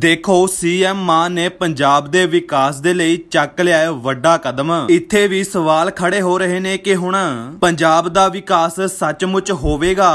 ਦੇਖੋ ਸੀਐਮ ਮਾਨ ਨੇ ਪੰਜਾਬ ਦੇ ਵਿਕਾਸ ਦੇ ਲਈ ਚੱਕ ਲਿਆ ਵੱਡਾ ਕਦਮ ਇੱਥੇ ਵੀ ਸਵਾਲ ਖੜੇ ਹੋ ਰਹੇ ਨੇ ਕਿ ਹੁਣ ਪੰਜਾਬ ਦਾ ਵਿਕਾਸ ਸੱਚਮੁੱਚ ਹੋਵੇਗਾ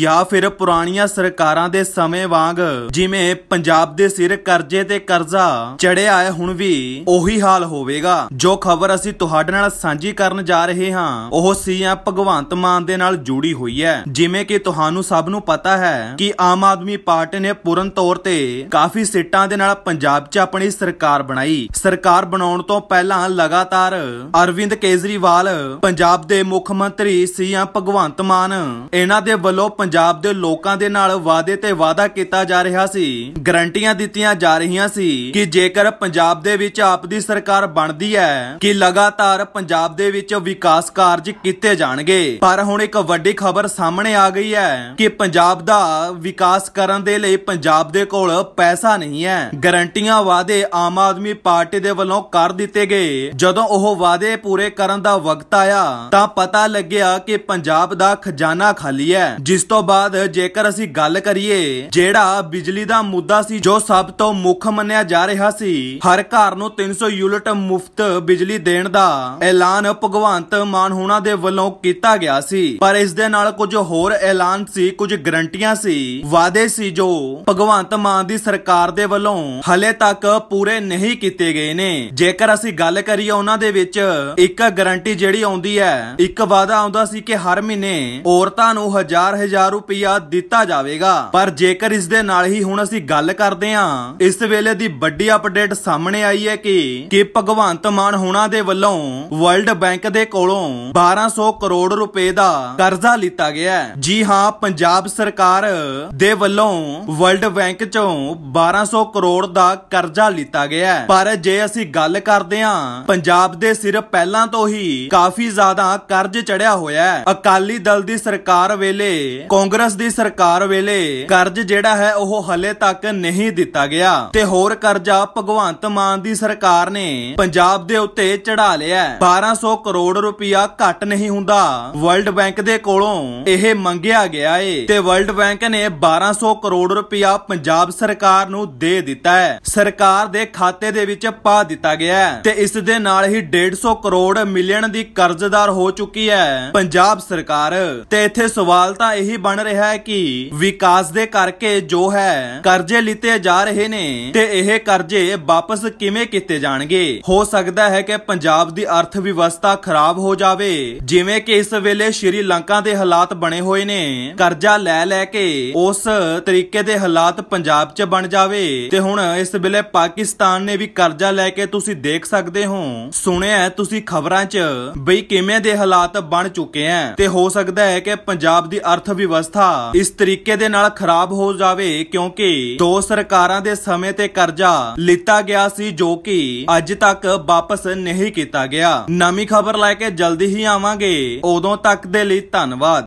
ਜਾਂ ਫਿਰ ਪੁਰਾਣੀਆਂ ਸਰਕਾਰਾਂ ਦੇ ਸਮੇਂ ਵਾਂਗ ਜਿਵੇਂ ਪੰਜਾਬ ਦੇ ਸਿਰ ਕਰਜ਼ੇ ਤੇ ਕਰਜ਼ਾ ਚੜਿਆ ਹੈ ਹੁਣ ਵੀ ਉਹੀ ਹਾਲ ਹੋਵੇਗਾ ਜੋ ਖਬਰ ਅਸੀਂ ਤੁਹਾਡੇ ਨਾਲ ਸਾਂਝੀ ਕਰਨ ਜਾ ਰਹੇ ਹਾਂ ਉਹ ਸੀਐਮ ਭਗਵੰਤ ਮਾਨ ਦੇ ਨਾਲ ਜੁੜੀ ਹੋਈ ਹੈ ਜਿਵੇਂ ਕਿ ਤੁਹਾਨੂੰ ਸਭ ਨੂੰ ਪਤਾ ਹੈ ਕਿ ਆਮ ਆਦਮੀ ਪਾਰਟੀ ਨੇ ਪੂਰਨ ਤੌਰ ਤੇ ਕਾਫੀ ਸੀਟਾਂ ਦੇ ਨਾਲ ਪੰਜਾਬ 'ਚ ਆਪਣੀ ਸਰਕਾਰ ਬਣਾਈ ਸਰਕਾਰ ਬਣਾਉਣ ਤੋਂ ਪਹਿਲਾਂ ਲਗਾਤਾਰ ਅਰਵਿੰਦ ਕੇਜਰੀਵਾਲ ਪੰਜਾਬ ਦੇ ਮੁੱਖ ਮੰਤਰੀ ਆ ਭਗਵੰਤ ਮਾਨ ਇਹਨਾਂ ਦੇ ਵੱਲੋਂ ਪੰਜਾਬ ਦੇ ਲੋਕਾਂ ਦੇ ਨਾਲ ਵਾਅਦੇ ਤੇ ਵਾਅਦਾ ਕੀਤਾ ਜਾ ਰਿਹਾ ਸੀ ਗਰੰਟੀਆਂ ਦਿੱਤੀਆਂ ਜਾ ਰਹੀਆਂ ਸੀ ਕਿ ਜੇਕਰ ਪੰਜਾਬ ਦੇ ਵਿੱਚ ਆਪ ਦੀ ਸਰਕਾਰ ਬਣਦੀ ਹੈ ਕਿ ਲਗਾਤਾਰ ਪੰਜਾਬ ਦੇ ਵਿੱਚ ਵਿਕਾਸ ਕਾਰਜ ਕੀਤੇ ਜਾਣਗੇ ਪਰ ਹੁਣ ਇੱਕ ਵੱਡੀ ਖਬਰ ਸਾਹਮਣੇ ਆ ਗਈ ਹੈ ਕਿ ਪੰਜਾਬ ਦਾ ਵਿਕਾਸ ਕਰਨ ਦੇ ਲਈ ਪੰਜਾਬ ਦੇ ਕੋਲ ਪੈਸਾ ਨਹੀਂ ਹੈ ਗਰੰਟੀਆਂ ਵਾਅਦੇ ਆਮ ਆਦਮੀ ਪਾਰਟੀ ਦੇ ਵੱਲੋਂ ਕਰ ਦਿੱਤੇ ਗਏ ਜਦੋਂ ਉਹ ਵਾਅਦੇ ਪੂਰੇ ਕਰਨ ਦਾ ਵਕਤ ਆਇਆ ਤਾਂ ਪਤਾ ਲੱਗਿਆ ਕਿ ਪੰਜਾਬ ਦਾ ਖਜ਼ਾਨਾ ਖਾਲੀ ਹੈ ਜਿਸ ਤੋਂ ਬਾਅਦ ਜੇਕਰ ਅਸੀਂ ਗੱਲ ਕਰੀਏ ਜਿਹੜਾ ਬਿਜਲੀ ਦਾ ਮੁੱਦਾ ਸੀ ਜੋ ਸਭ ਤੋਂ ਮੁੱਖ ਮੰਨਿਆ ਜਾ ਰਿਹਾ ਸੀ ਹਰ ਘਰ ਨੂੰ 300 ਯੂਨਿਟ ਮੁਫਤ ਬਿਜਲੀ ਦੇਣ ਦਾ ਐਲਾਨ ਭਗਵੰਤ ਮਾਨ ਹੋਣਾ ਦੇ ਵੱਲੋਂ ਕੀਤਾ ਗਿਆ ਸੀ ਪਰ ਇਸ ਦੇ ਨਾਲ ਕੁਝ ਹੋਰ ਐਲਾਨ ਸੀ ਕੁਝ ਗਰੰਟੀਆਂ ਸੀ ਵਾਅਦੇ ਸੀ ਜੋ ਭਗਵੰਤ ਮਾਨ ਦੀ ਸਰਕਾਰ ਦੇ ਵੱਲੋਂ ਹਲੇ ਤੱਕ ਪੂਰੇ ਨਹੀਂ ਕੀਤੇ ਗਏ ਨੇ ਜੇਕਰ ਅਸੀਂ ਗੱਲ ਕਰੀਏ ਉਹਨਾਂ ਦੇ ਵਿੱਚ ਇੱਕ ਗਾਰੰਟੀ ਜਿਹੜੀ ਆਉਂਦੀ ਹੈ ਇੱਕ ਵਾਅਦਾ ਆਉਂਦਾ ਸੀ ਕਿ ਹਰ ਮਹੀਨੇ ਔਰਤਾਂ ਨੂੰ ਹਜ਼ਾਰ ਹਜ਼ਾਰ ਰੁਪਇਆ ਦਿੱਤਾ ਜਾਵੇਗਾ ਪਰ ਜੇਕਰ ਇਸ ਦੇ ਨਾਲ ਹੀ ਹੁਣ ਅਸੀਂ ਗੱਲ ਕਰਦੇ ਹਾਂ ਇਸ ਵੇਲੇ ਦੀ ਵੱਡੀ ਅਪਡੇਟ ਸਾਹਮਣੇ ਆਈ ਹੈ ਕਿ ਕਿ ਭਗਵੰਤ ਮਾਨ ਹੁਣਾਂ ਦੇ ਵੱਲੋਂ ਵਰਲਡ ਬੈਂਕ ਦੇ ਕੋਲੋਂ 1200 ਕਰੋੜ ਰੁਪਏ ਦਾ ਕਰਜ਼ਾ ਲਿੱਤਾ ਗਿਆ ਜੀ ਹਾਂ ਪੰਜਾਬ ਸਰਕਾਰ ਦੇ ਵੱਲੋਂ ਵਰਲਡ ਬੈਂਕ ਚੋਂ 12 1500 ਕਰੋੜ ਦਾ ਕਰਜ਼ਾ ਲਿੱਤਾ ਗਿਆ ਹੈ ਪਰ ਜੇ ਅਸੀਂ ਗੱਲ ਕਰਦੇ ਹਾਂ ਪੰਜਾਬ ਦੇ ਸਿਰ ਪਹਿਲਾਂ ਤੋਂ ਹੀ ਕਾਫੀ ਜ਼ਿਆਦਾ ਕਰਜ਼ ਚੜਿਆ ਹੋਇਆ ਹੈ ਅਕਾਲੀ ਦਲ ਦੀ ਸਰਕਾਰ ਵੇਲੇ ਕਾਂਗਰਸ ਦੀ ਸਰਕਾਰ ਵੇਲੇ ਕਰਜ਼ ਜਿਹੜਾ ਹੈ ਉਹ ਹਲੇ ਤੱਕ ਨਹੀਂ ਦਿੱਤਾ ਗਿਆ ਤੇ ਹੋਰ ਕਰਜ਼ਾ ਭਗਵੰਤ ਮਾਨ ਦੀ ਸਰਕਾਰ ਨੇ ਪੰਜਾਬ ਦੇ ਉੱਤੇ ਚੜਾ ਲਿਆ 1200 ਕਰੋੜ ਰੁਪਇਆ ਘੱਟ ਨਹੀਂ ਹੁੰਦਾ ਵਰਲਡ ਬੈਂਕ ਦੇ ਕੋਲੋਂ ਇਹ ਮੰਗਿਆ ਗਿਆ ਏ ਤੇ ਵਰਲਡ ਬੈਂਕ ਨੇ 1200 ਕਰੋੜ ਰੁਪਇਆ ਪੰਜਾਬ ਸਰਕਾਰ ਨੂੰ ਦੇ ਦਿੱਤਾ ਹੈ ਸਰਕਾਰ ਦੇ ਖਾਤੇ ਦੇ ਵਿੱਚ ਪਾ ਦਿੱਤਾ ਗਿਆ ਹੈ ਤੇ ਇਸ ਦੇ ਨਾਲ ਹੀ 150 ਕਰੋੜ ਮਿਲੀਅਨ ਦੀ ਕਰਜ਼ਦਾਰ ਹੋ ਚੁੱਕੀ ਹੈ ਪੰਜਾਬ ਸਰਕਾਰ ਤੇ ਇੱਥੇ ਸਵਾਲ ਤਾਂ ਇਹੀ ਬਣ ਰਿਹਾ ਹੈ ਕਿ ਵਿਕਾਸ ਦੇ ਕਰਕੇ ਜੋ ਹੈ ਕਰਜ਼ੇ ਲਿੱਤੇ ਜਾ ਰਹੇ ਨੇ ਤੇ ਇਹ ਕਰਜ਼ੇ ਵਾਪਸ ਕਿਵੇਂ ਕੀਤੇ ਜਾਣਗੇ ਹੋ ਸਕਦਾ ਹੈ ਕਿ ਪੰਜਾਬ ਦੀ ਅਰਥ ਵਿਵਸਥਾ ਖਰਾਬ ਹੋ ਜਾਵੇ ਜਿਵੇਂ ਕਿ ਇਸ ਵੇਲੇ ਸ਼੍ਰੀ ਲੰਕਾ ਦੇ ਹਾਲਾਤ ਬਣੇ ਹੋਏ ਨੇ ਕਰਜ਼ਾ ਲੈ ਲੈ ਕੇ ਉਸ ਤਰੀਕੇ ਦੇ ਹਾਲਾਤ ਪੰਜਾਬ 'ਚ ਬਣ ਜਾਵੇ ਤੇ ਹੁਣ ਇਸ ਵੇਲੇ ਪਾਕਿਸਤਾਨ ਨੇ ਵੀ ਕਰਜ਼ਾ ਲੈ ਕੇ ਤੁਸੀਂ ਦੇਖ ਸਕਦੇ ਹੋ ਸੁਣਿਆ ਤੁਸੀਂ ਖਬਰਾਂ 'ਚ ਬਈ ਕਿਵੇਂ ਦੇ ਹਾਲਾਤ ਬਣ ਚੁੱਕੇ ਆ ਤੇ ਹੋ ਸਕਦਾ ਹੈ ਕਿ ਪੰਜਾਬ ਦੀ ਅਰਥ ਵਿਵਸਥਾ ਇਸ ਤਰੀਕੇ ਦੇ ਨਾਲ ਖਰਾਬ ਹੋ ਜਾਵੇ ਕਿਉਂਕਿ ਦੋ ਸਰਕਾਰਾਂ ਦੇ ਸਮੇਂ ਤੇ ਕਰਜ਼ਾ ਲਿੱਤਾ ਗਿਆ ਸੀ ਜੋ ਕਿ ਅੱਜ ਤੱਕ ਵਾਪਸ ਨਹੀਂ ਕੀਤਾ ਗਿਆ ਨਵੀਂ ਖਬਰ ਲੈ ਕੇ ਜਲਦੀ ਹੀ ਆਵਾਂਗੇ ਉਦੋਂ ਤੱਕ ਦੇ ਲਈ ਧੰਨਵਾਦ